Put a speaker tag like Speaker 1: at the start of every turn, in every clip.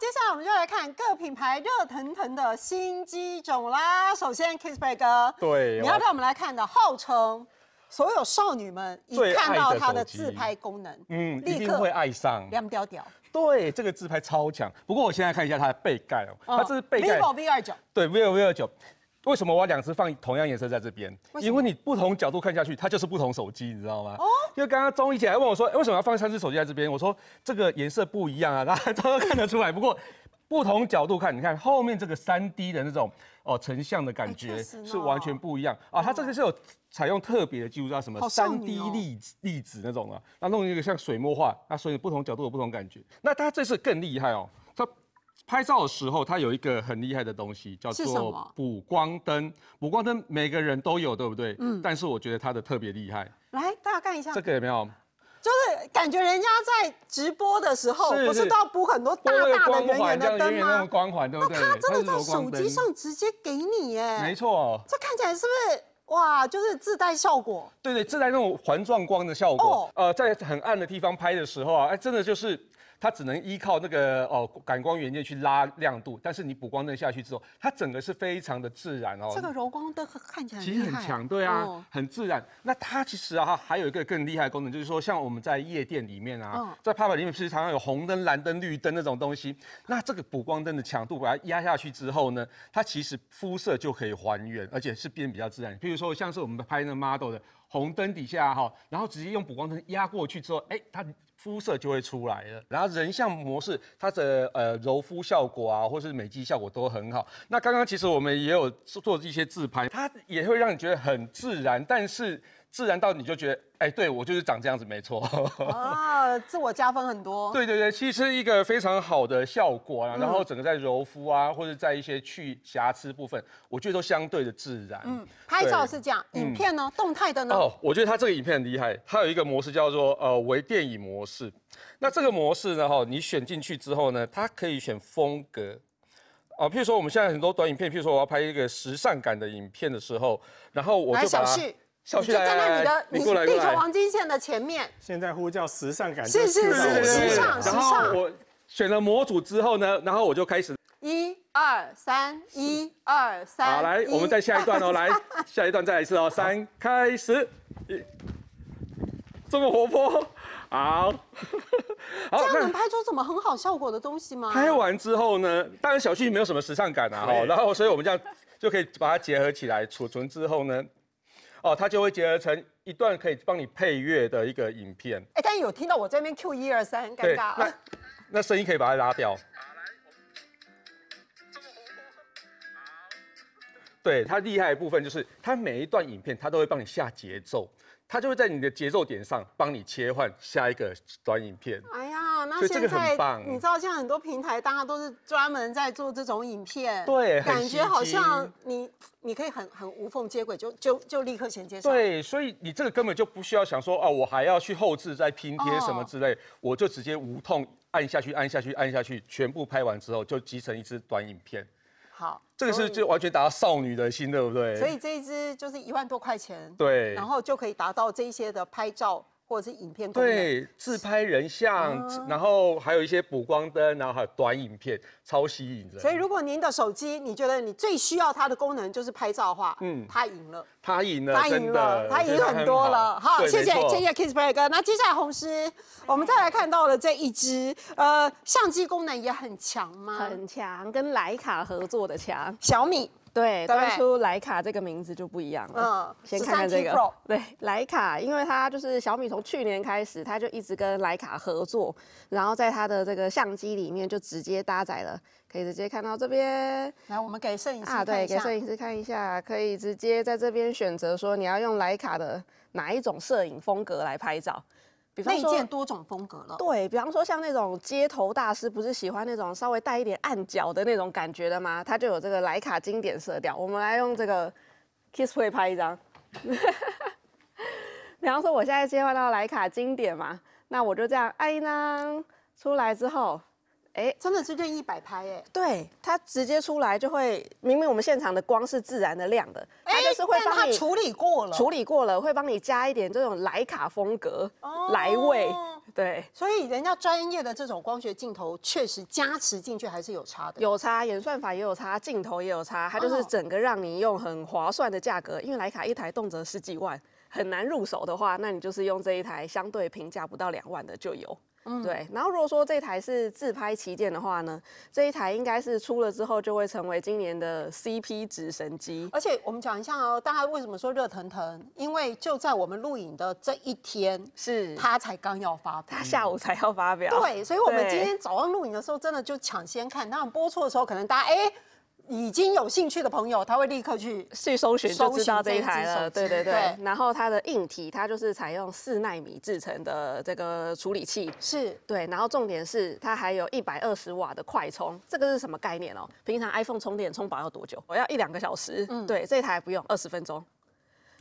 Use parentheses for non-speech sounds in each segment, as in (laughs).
Speaker 1: 接下来我们就来看各品牌热腾腾的新机种啦。首先 k i s s b a g 哥，对，你要让我们来看的，号称所有少女们一看到它的自拍功能，嗯，立刻会爱上。亮屌屌。
Speaker 2: 对，这个自拍超强。不过我现在看一下它的背盖哦，它这是背盖，VIVO V 二九。对，VIVO V 二九。为什么我两只放同样颜色在这边？因为你不同角度看下去，它就是不同手机，你知道吗？哦。因为刚刚钟一姐还问我说，为什么要放三只手机在这边？我说这个颜色不一样啊，大 (laughs) 家都看得出来。不过不同角度看，你看后面这个三 D 的那种哦成像的感觉是完全不一样啊。它这个是有采用特别的技术，叫什么三 D 粒子、粒子那种啊。那弄一个像水墨画，那所以不同角度有不同感觉。那它这次更厉害哦，它。拍照的时候，它有一个很厉害的东西，叫做补光灯。补光灯每个人都有，对不对？嗯。但是我觉得它的特别厉害。
Speaker 1: 来，大家看一下。这个有没有？就是感觉人家在直播的时候，不是都要补很多大大的、圆圆的灯吗？
Speaker 2: 那它真的在手机上
Speaker 1: 直接给你耶？没错。这看起来是不是哇？就是自带效果。对对，自带
Speaker 2: 那种环状光的效果。哦。呃，在很暗的地方拍的时候啊，哎，真的就是。它只能依靠那个哦感光元件去拉亮度，但是你补光灯下去之后，它整个是非常的自然哦。这个
Speaker 1: 柔光灯看起来其实很强，对啊，
Speaker 2: 很自然。那它其实啊还有一个更厉害的功能，就是说像我们在夜店里面啊，在派对里面其实常常有红灯、蓝灯、绿灯那种东西。那这个补光灯的强度把它压下去之后呢，它其实肤色就可以还原，而且是变比较自然。譬如说像是我们拍那 model 的红灯底下哈，然后直接用补光灯压过去之后，哎，它。肤色就会出来了，然后人像模式它的呃柔肤效果啊，或是美肌效果都很好。那刚刚其实我们也有做一些自拍，它也会让你觉得很自然，但是。自然到你就觉得，哎，对我就是长这样子，没错。
Speaker 1: 啊，(laughs) 自我加分很多。对
Speaker 2: 对对，其实一个非常好的效果啊。然后整个在柔肤啊，或者在一些去瑕疵部分，我觉得都相对的自然。
Speaker 1: 嗯，拍照是这样，影片呢，动态的呢？哦，
Speaker 2: 我觉得它这个影片很厉害，它有一个模式叫做呃微电影模式。那这个模式呢，哈，你选进去之后呢，它可以选风格。啊，譬如说我们现在很多短影片，譬如说我要拍一个时尚感的影片的时候，然后我就把它。小旭就在你的，你地球黄
Speaker 1: 金线的前面。现在呼叫时尚感。是是是时尚时尚。我
Speaker 2: 选了模组之后呢，然后我就开始。
Speaker 1: 一二三，一二三。好，来，我们再下一段哦，(laughs) 来
Speaker 2: 下一段再来一次哦，三开始。一，这么活泼，好。(laughs)
Speaker 1: 这样能拍出什么很好效果的东西吗？拍完
Speaker 2: 之后呢，当然小旭没有什么时尚感啊，哈，然后所以我们这样就可以把它结合起来，储存之后呢。哦，它就会结合成一段可以帮你配乐的一个影片。
Speaker 1: 哎，但有听到我这边 Q 一二三，尴尬那
Speaker 2: 那声音可以把它拉掉。对它厉害的部分就是，它每一段影片它都会帮你下节奏，它就会在你的节奏点上帮你切换下一个短影片。
Speaker 1: 哎呀！所在你知道，像很多平台，大家都是专门在做这种影片，对，感觉好像你 (tsk) 你可以很很无缝接轨，就就就立刻衔接上。对，
Speaker 2: 所以你这个根本就不需要想说啊，我还要去后置再拼贴什么之类，我就直接无痛按下去，按下去，按下去，全部拍完之后就集成一支短影片。
Speaker 1: 好，这个是
Speaker 2: 就完全达到少女的心，对不对？所以
Speaker 1: 这一支就是一万多块钱，对，然后就可以达到这些的拍照。或者是影片对，
Speaker 2: 自拍人像，然后还有一些补光灯，然后还有短影片，超吸引人。所以
Speaker 1: 如果您的手机，你觉得你最需要它的功能就是拍照的话，嗯，它赢了，
Speaker 2: 它赢了，它赢了，它赢很多了，好，谢谢谢谢
Speaker 1: Kissplay 哥。那接下来红师，我们再来看到了这一支，呃，相机功能也很强吗？很强，跟徕卡合作的强，小米。
Speaker 3: 对，当出徕卡这个名字就不一样了。嗯，先看看这个。对，徕卡，因为它就是小米从去年开始，它就一直跟徕卡合作，然后在它的这个相机里面就直接搭载了，可以直接看到这边。来，我们给摄影师啊，对，给摄影师看一下，可以直接在这边选择说你要用徕卡的哪一种摄影风格来拍照。比方说
Speaker 1: 多种风格了，
Speaker 3: 对比方说像那种街头大师，不是喜欢那种稍微带一点暗角的那种感觉的吗？它就有这个莱卡经典色调。我们来用这个 Kissplay 拍一张。(laughs) 比方说我现在切换到莱卡经典嘛，那我就这样哎呢，出来之后。哎，真的是任意摆拍哎，对，它直接出来就会，明明我们现场的光是自然的亮的，它就是哎，但你处理过了，处理过了会帮你加一点这种莱卡风格，莱味，对，所以人家专业的这种光学镜头确实加持进去还是有差的，有差，演算法也有差，镜头也有差，它就是整个让你用很划算的价格，因为莱卡一台动辄十几万，很难入手的话，那你就是用这一台相对评价不到两万的就有。对。然后如果说这台是自拍旗舰的话呢，这一台应该是出了之后就会成为今年的 CP 值神机。
Speaker 1: 而且我们讲一下哦，大家为什么说热腾腾？因为就在我们录影的这一天，是它才刚要发表，它下午才要发表。对，所以我们今天早上录影的时候，真的就抢先看。然播出的时候，可能大家哎。已经有兴趣的朋友，他会立刻去去搜寻，搜道这一台了。对对对。然后它的硬体，它就是
Speaker 3: 采用四纳米制成的这个处理器。是对。然后重点是它还有一百二十瓦的快充，这个是什么概念哦？平常 iPhone 充电充饱要多久？我要一两个小时。嗯，对，这台不用，二十分钟。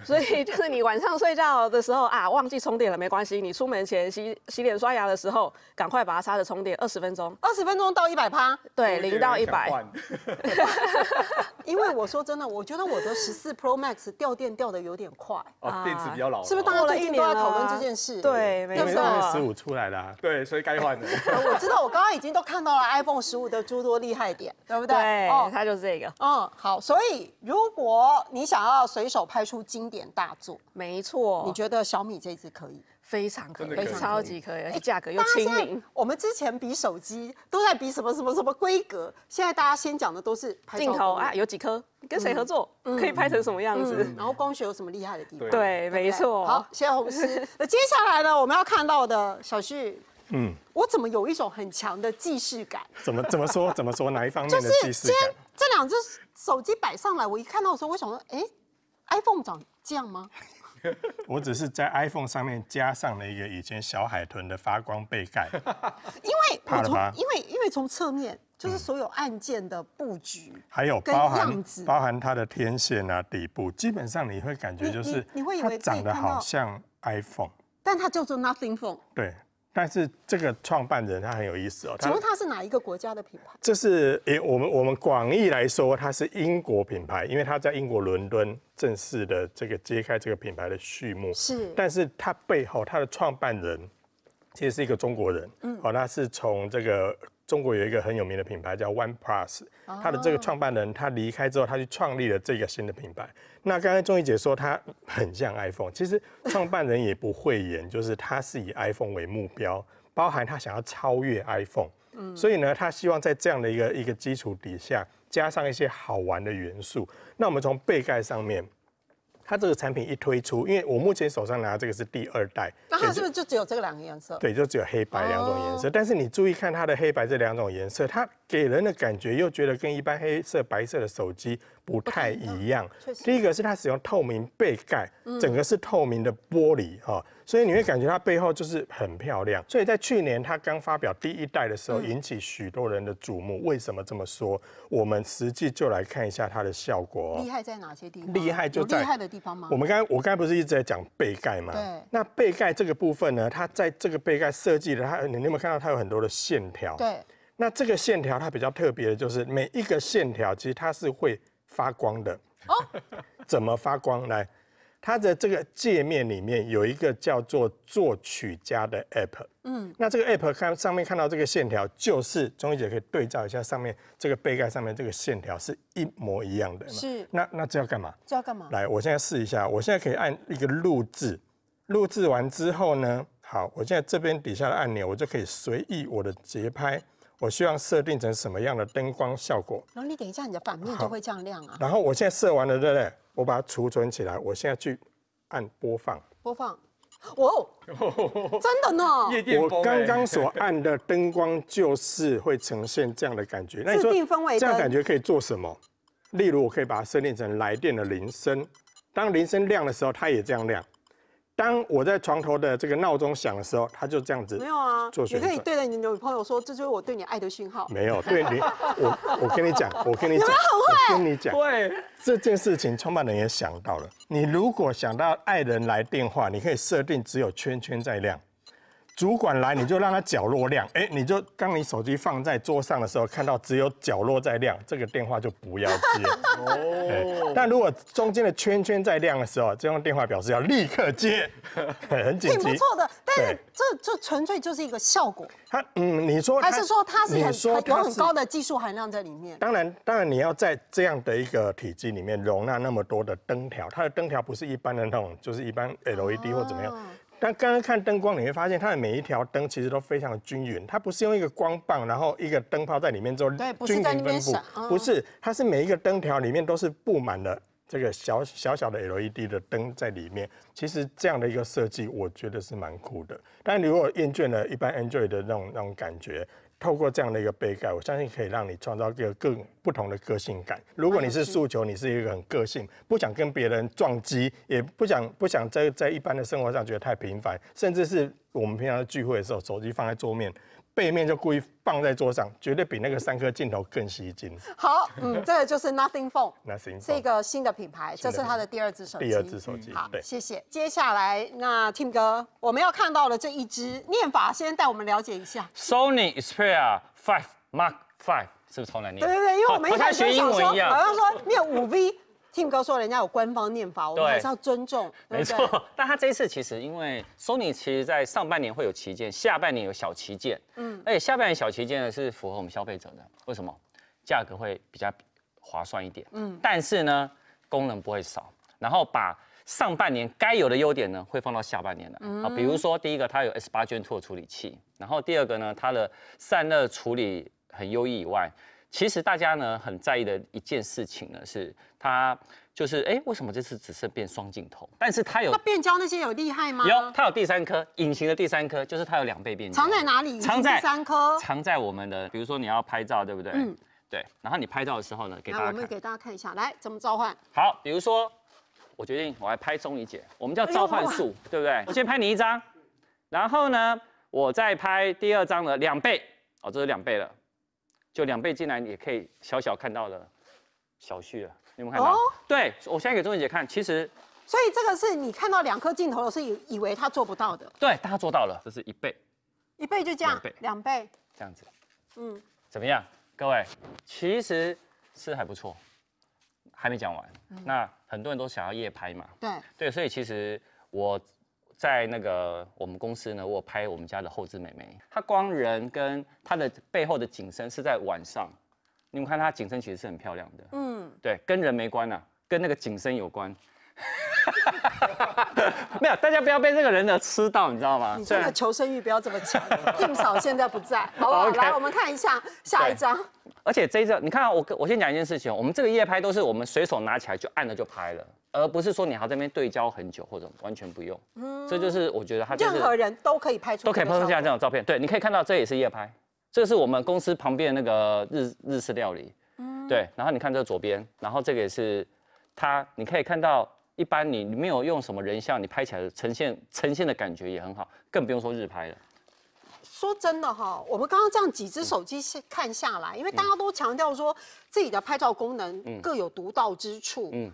Speaker 3: (laughs) 所以就是你晚上睡觉的时候啊，忘记充电了没关系。你出门前洗洗脸、刷牙的时候，赶快把它插着充电，二十分
Speaker 1: 钟，二十分钟到一百趴。对，零到一百。(laughs) 因为我说真的，我觉得我的十四 Pro Max 掉电掉的有点快。哦，
Speaker 2: 电池比较老，是不是
Speaker 1: 大了一年都在要讨论这件事。对，没错。十
Speaker 2: 五出来了，对，所以该换的。
Speaker 1: 我知道，我刚刚已经都看到了 iPhone 十五的诸多厉害点，对不对？对，它就是这个。嗯，好。所以如果你想要随手拍出精，经典大作，没错。你觉得小米这支可以？非常可以，非常可以，超级可以。且价格又亲民。我们之前比手机都在比什么什么什么规格，现在大家先讲的都是镜头啊，有几颗，跟谁合作，可以拍成什么样子，然后光学有什么厉害的地方？对，没错。好，谢红师。(laughs) 那接下来呢，我们要看到的小旭，嗯，我怎么有一种很强的既视感？怎么怎么说？
Speaker 4: 怎么说？哪一方面的既视感？
Speaker 1: 这两只手机摆上来，我一看到的时候，我想说，哎。iPhone 长这样吗？
Speaker 4: (laughs) 我只是在 iPhone 上面加上了一个以前小海豚的发光背盖。因
Speaker 1: 为怕了吗？因为因为从侧面就是所有按键的布局，还有包含包
Speaker 4: 含它的天线啊底部，基本上你会感觉就是你会以为长得好像 iPhone，
Speaker 1: 但它叫做 Nothing Phone。
Speaker 4: 对。但是这个创办人他很有意思哦。请问他
Speaker 1: 是哪一个国家的品牌？
Speaker 4: 这是诶，我们我们广义来说，它是英国品牌，因为他在英国伦敦正式的这个揭开这个品牌的序幕。是，但是他背后他的创办人。其实是一个中国人，嗯，哦，他是从这个中国有一个很有名的品牌叫 OnePlus，他的这个创办人他离开之后，他去创立了这个新的品牌。那刚刚钟仪姐说他很像 iPhone，其实创办人也不会演，(laughs) 就是他是以 iPhone 为目标，包含他想要超越 iPhone，嗯，所以呢，他希望在这样的一个一个基础底下，加上一些好玩的元素。那我们从背盖上面。它这个产品一推出，因为我目前手上拿这个是第二代，那它是不是
Speaker 1: 就只有这个两个颜色？对，
Speaker 4: 就只有黑白两种颜色。但是你注意看它的黑白这两种颜色，它给人的感觉又觉得跟一般黑色白色的手机。不太一样。第一个是它使用透明背盖，整个是透明的玻璃哈，所以你会感觉它背后就是很漂亮。所以在去年它刚发表第一代的时候，引起许多人的瞩目。为什么这么说？我们实际就来看一下它的效果。厉害
Speaker 1: 在哪些地方？厉害就在厉害的地方吗？我们刚我刚
Speaker 4: 才不是一直在讲背盖吗？对。那背盖这个部分呢？它在这个背盖设计的，它你有没有看到它有很多的线条？对。那这个线条它比较特别的就是每一个线条，其实它是会。发光的哦，(laughs) 怎么发光来？它的这个界面里面有一个叫做作曲家的 app，嗯，那这个 app 看上面看到这个线条，就是中医姐可以对照一下上面这个杯盖上面这个线条是一模一样的，是。那那这要干嘛？这要干嘛？来，我现在试一下，我现在可以按一个录制，录制完之后呢，好，我现在这边底下的按钮，我就可以随意我的节拍。我希望设定成什么样的灯光效果？
Speaker 1: 然后你等一下，你的反面就会这样亮啊。然
Speaker 4: 后我现在设完了对不对？我把它储存起来，我现在去按播放。
Speaker 1: 播放，哦，真的呢。夜店。我刚刚所
Speaker 4: 按的灯光就是会呈现这样的感觉。那你说，这样感觉可以做什么？例如，我可以把它设定成来电的铃声，当铃声亮的时候，它也这样亮。当我在床头的这个闹钟响的时候，他就这样子。没有啊，你可以对
Speaker 1: 着你的朋友说，这就是我对你爱的信号。没有对你，(laughs) 我我跟你讲，我跟你讲，我跟你讲，对
Speaker 4: 这件事情，创办人也想到了。你如果想到爱人来电话，你可以设定只有圈圈在亮。主管来，你就让他角落亮。哎，你就刚你手机放在桌上的时候，看到只有角落在亮，这个电话就不要接。哦。但如果中间的圈圈在亮的时候，这通电话表示要立刻接，(laughs) 很紧急。挺不错的，但是
Speaker 1: 这这纯粹就是一个效果。
Speaker 4: 它嗯，你说还是说它是很有很高
Speaker 1: 的技术含量在里面？
Speaker 4: 当然，当然你要在这样的一个体积里面容纳那么多的灯条，它的灯条不是一般的那种，就是一般 LED 或怎么样。但刚刚看灯光，你会发现它的每一条灯其实都非常的均匀，它不是用一个光棒，然后一个灯泡在里面做对，均匀分布，不是，它是每一个灯条里面都是布满了这个小小小的 LED 的灯在里面。其实这样的一个设计，我觉得是蛮酷的。但如果厌倦了一般 Android 的那种那种感觉。透过这样的一个背盖，我相信可以让你创造一个更不同的个性感。如果你是诉求，你是一个很个性，不想跟别人撞击，也不想不想在在一般的生活上觉得太频繁，甚至是我们平常聚会的时候，手机放在桌面。背面就故意放在桌上，绝对比那个三颗镜头更吸睛。
Speaker 1: 好，嗯，这个就是 Nothing
Speaker 4: Phone，Nothing 是一
Speaker 1: 个新的品牌，这是它的第二只手机。第二只
Speaker 5: 手机，好，谢
Speaker 1: 谢。接下来那 Tim 哥，我们要看到的这一只念法，先带我们了解一下
Speaker 5: Sony Xperia Five Mark Five，是不是超难念？对对对，因为我们一开始想说，一样，好像说
Speaker 1: 念五 V。t i m 哥诉人家有官方念法，我们还是要尊重。(laughs) 没错，
Speaker 5: (laughs) 但他这一次其实因为 Sony 其实在上半年会有旗舰，下半年有小旗舰，嗯，而且下半年小旗舰呢是符合我们消费者的，为什么？价格会比较划算一点，嗯，但是呢功能不会少，然后把上半年该有的优点呢会放到下半年来，好，比如说第一个它有 S 八 Gen Two 处理器，然后第二个呢它的散热处理很优异以外。其实大家呢很在意的一件事情呢是它就是哎为什么这次只是变双镜头？但是它有
Speaker 1: 变焦那些有厉害吗？有，
Speaker 5: 它有第三颗隐形的第三颗，就是它有两倍变焦。藏在
Speaker 1: 哪里？藏在第三颗。
Speaker 5: 藏在我们的比如说你要拍照对不对？嗯，对。然后你拍照的时候呢，给大家我们给
Speaker 1: 大家看一下，来怎么召唤？
Speaker 5: 好，比如说我决定我来拍钟仪姐，我们叫召唤术，对不对？我先拍你一张，然后呢我再拍第二张的两倍，哦这是两倍了。就两倍进来，也可以小小看到了小旭了。你有看到？哦，对，我现在给钟文姐看。其实，
Speaker 1: 所以这个是你看到两颗镜头，是以以为他做不到的。
Speaker 5: 对，他做到了，这是一倍，
Speaker 1: 一倍就这样，两倍，两倍
Speaker 5: 这样子。嗯，怎么样，各位？其实是还不错，还没讲完。那很多人都想要夜拍嘛。对对，所以其实我。在那个我们公司呢，我拍我们家的后置美眉，她光人跟她的背后的景深是在晚上，你们看她景深其实是很漂亮的，嗯，对，跟人没关呢，跟那个景深有关。(laughs) (laughs) 没有，大家不要被这个人的吃到，你知道吗？你真的
Speaker 1: 求生欲不要这么强。静 (laughs) 嫂现在不在，(laughs) 好不好？来，我们看一下下一张。
Speaker 5: 而且这张，你看我我先讲一件事情，我们这个夜拍都是我们随手拿起来就按了就拍了，而不是说你在那边对焦很久或者完全不用。嗯，这就是我觉得他任何
Speaker 1: 人都可以拍出都可以拍出像
Speaker 5: 这种照片。对，你可以看到这也是夜拍，这是我们公司旁边那个日日式料理。嗯，对，然后你看这左边，然后这个也是它，你可以看到。一般你你没有用什么人像，你拍起来的呈现呈现的感觉也很好，更不用说日拍了。
Speaker 1: 说真的哈，我们刚刚这样几只手机看下来，因为大家都强调说自己的拍照功能各有独到之处。嗯，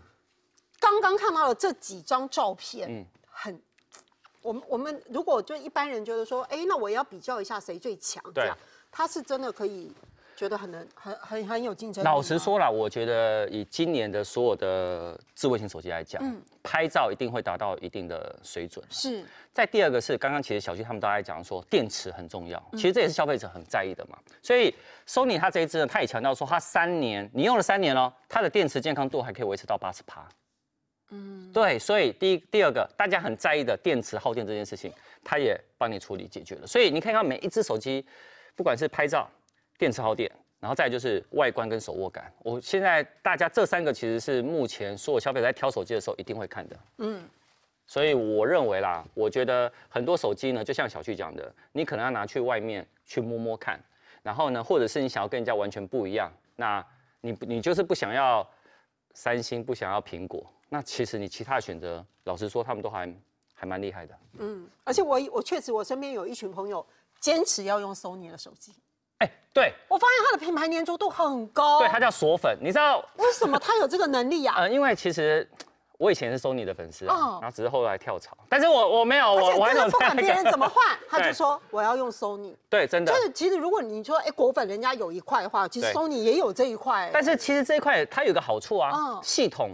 Speaker 1: 刚刚看到了这几张照片，很，我们我们如果就一般人觉得说，哎，那我要比较一下谁最强，对啊，它是真的可以。觉得很很很很有竞争力。老实
Speaker 5: 说了，我觉得以今年的所有的智慧型手机来讲，拍照一定会达到一定的水准。是，在第二个是刚刚其实小军他们都在讲说电池很重要，其实这也是消费者很在意的嘛。所以 Sony 它这一支呢，它也强调说它三年，你用了三年哦，它的电池健康度还可以维持到八十趴。嗯，对，所以第一第二个大家很在意的电池耗电这件事情，它也帮你处理解决了。所以你看看每一只手机，不管是拍照。电池耗电，然后再就是外观跟手握感。我现在大家这三个其实是目前所有消费者在挑手机的时候一定会看的。嗯，所以我认为啦，我觉得很多手机呢，就像小旭讲的，你可能要拿去外面去摸摸看，然后呢，或者是你想要跟人家完全不一样，那你你就是不想要三星，不想要苹果，那其实你其他选择，老实说他们都还还蛮厉害的。
Speaker 1: 嗯，而且我我确实我身边有一群朋友坚持要用 Sony 的手机。哎，对，我发现它的品牌粘着度很高。对，它
Speaker 5: 叫锁粉，你知道？为什么它有这个能力呀？(laughs) 呃，因为其实我以前是 Sony 的粉丝，哦、然后只是后来跳槽，但是我我没有，我我真的不管别人怎么换，(laughs) 他就说
Speaker 1: 我要用 Sony。
Speaker 5: 对，真的。就是
Speaker 1: 其实如果你说哎果粉人家有一块的话，其实 Sony 也有这一块。但是
Speaker 5: 其实这一块它有个好处啊，系统。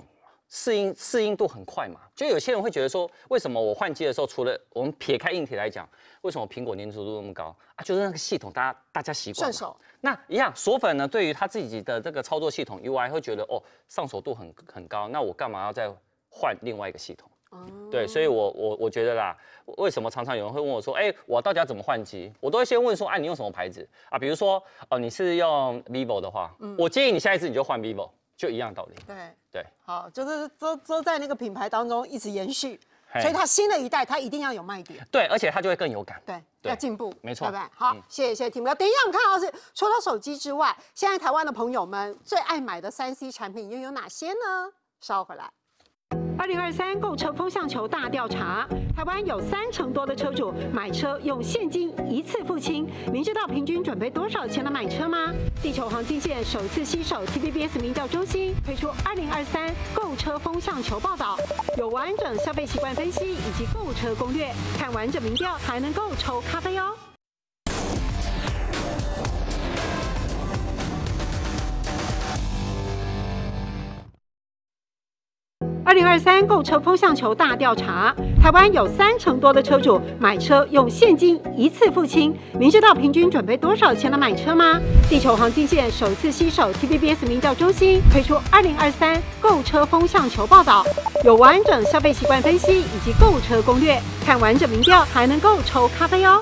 Speaker 5: 适应适应度很快嘛，就有些人会觉得说，为什么我换机的时候，除了我们撇开硬体来讲，为什么苹果粘着度那么高啊？就是那个系统，大家大家习惯。太那一样，锁粉呢，对于他自己的这个操作系统 U I 会觉得哦，上手度很很高，那我干嘛要再换另外一个系统？哦。对，所以我我我觉得啦，为什么常常有人会问我说，哎，我到底要怎么换机？我都会先问说，哎，你用什么牌子啊？比如说，哦，你是用 vivo 的话，我建议你下一次你就换 vivo。就一样道理，对对，
Speaker 1: 好，就是都都在那个品牌当中一直延续，所以它新的一代它一定要有卖点，
Speaker 5: 对，而且它就会更有感，对，要进步，没错，拜不好，
Speaker 1: 谢谢，谢谢 t i m 等一下我们看到是除了手机之外，现在台湾的朋友们最爱买的三 C 产品又有哪些呢？捎回来。二零二三购车风向球大调查，台湾有三成多的车主买车用现金一次付清，您知道平均准备多少钱来买车吗？地球黄金线首次携手 TBS 民调中心推出二零二三购车风向球报道，有完整消费习惯分析以及购车攻略，看完整民调还能够抽咖啡哦。二零二三购车风向球大调查，台湾有三成多的车主买车用现金一次付清，您知道平均准备多少钱来买车吗？地球黄金线首次携手 T B B S 民调中心推出二零二三购车风向球报道，有完整消费习惯分析以及购车攻略，看完整民调还能够抽咖啡哦。